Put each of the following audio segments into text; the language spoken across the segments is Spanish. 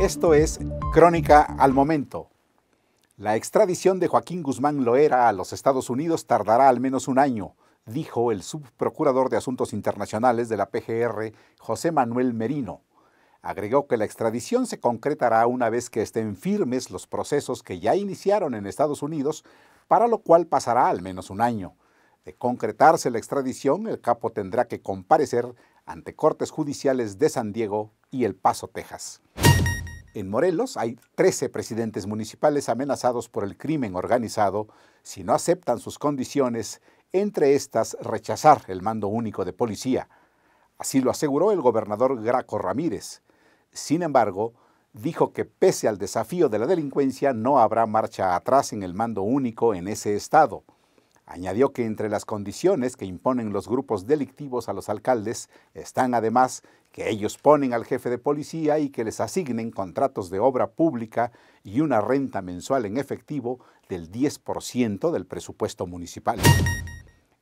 Esto es Crónica al Momento. La extradición de Joaquín Guzmán Loera a los Estados Unidos tardará al menos un año, dijo el subprocurador de Asuntos Internacionales de la PGR, José Manuel Merino. Agregó que la extradición se concretará una vez que estén firmes los procesos que ya iniciaron en Estados Unidos, para lo cual pasará al menos un año. De concretarse la extradición, el capo tendrá que comparecer ante cortes judiciales de San Diego y El Paso, Texas. En Morelos hay 13 presidentes municipales amenazados por el crimen organizado si no aceptan sus condiciones, entre estas rechazar el mando único de policía. Así lo aseguró el gobernador Graco Ramírez. Sin embargo, dijo que pese al desafío de la delincuencia no habrá marcha atrás en el mando único en ese estado. Añadió que entre las condiciones que imponen los grupos delictivos a los alcaldes están además que ellos ponen al jefe de policía y que les asignen contratos de obra pública y una renta mensual en efectivo del 10% del presupuesto municipal.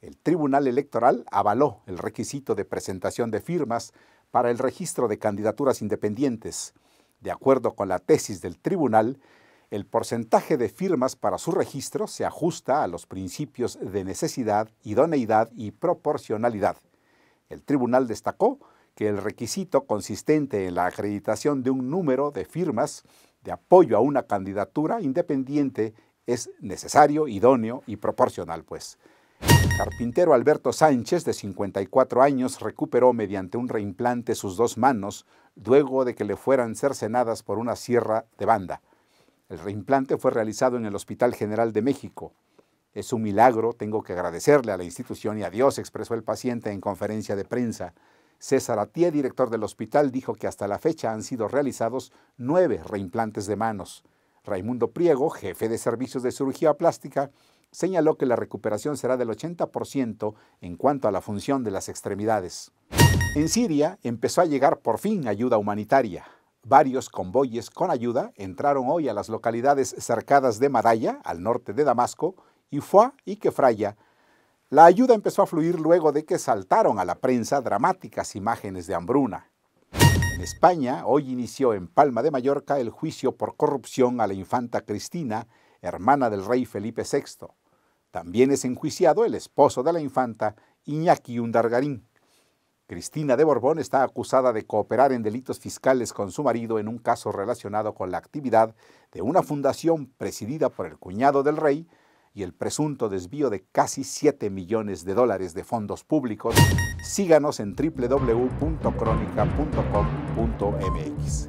El Tribunal Electoral avaló el requisito de presentación de firmas para el registro de candidaturas independientes. De acuerdo con la tesis del tribunal, el porcentaje de firmas para su registro se ajusta a los principios de necesidad, idoneidad y proporcionalidad. El tribunal destacó que el requisito consistente en la acreditación de un número de firmas de apoyo a una candidatura independiente es necesario, idóneo y proporcional, pues. El carpintero Alberto Sánchez, de 54 años, recuperó mediante un reimplante sus dos manos luego de que le fueran cercenadas por una sierra de banda. El reimplante fue realizado en el Hospital General de México. Es un milagro, tengo que agradecerle a la institución y a Dios, expresó el paciente en conferencia de prensa. César Atié, director del hospital, dijo que hasta la fecha han sido realizados nueve reimplantes de manos. Raimundo Priego, jefe de servicios de cirugía plástica, señaló que la recuperación será del 80% en cuanto a la función de las extremidades. En Siria empezó a llegar por fin ayuda humanitaria. Varios convoyes con ayuda entraron hoy a las localidades cercadas de Madaya, al norte de Damasco, y Ifua y Quefraya. La ayuda empezó a fluir luego de que saltaron a la prensa dramáticas imágenes de hambruna. En España, hoy inició en Palma de Mallorca el juicio por corrupción a la infanta Cristina, hermana del rey Felipe VI. También es enjuiciado el esposo de la infanta, Iñaki Undargarín. Cristina de Borbón está acusada de cooperar en delitos fiscales con su marido en un caso relacionado con la actividad de una fundación presidida por el cuñado del rey y el presunto desvío de casi 7 millones de dólares de fondos públicos. Síganos en www.crónica.com.mx.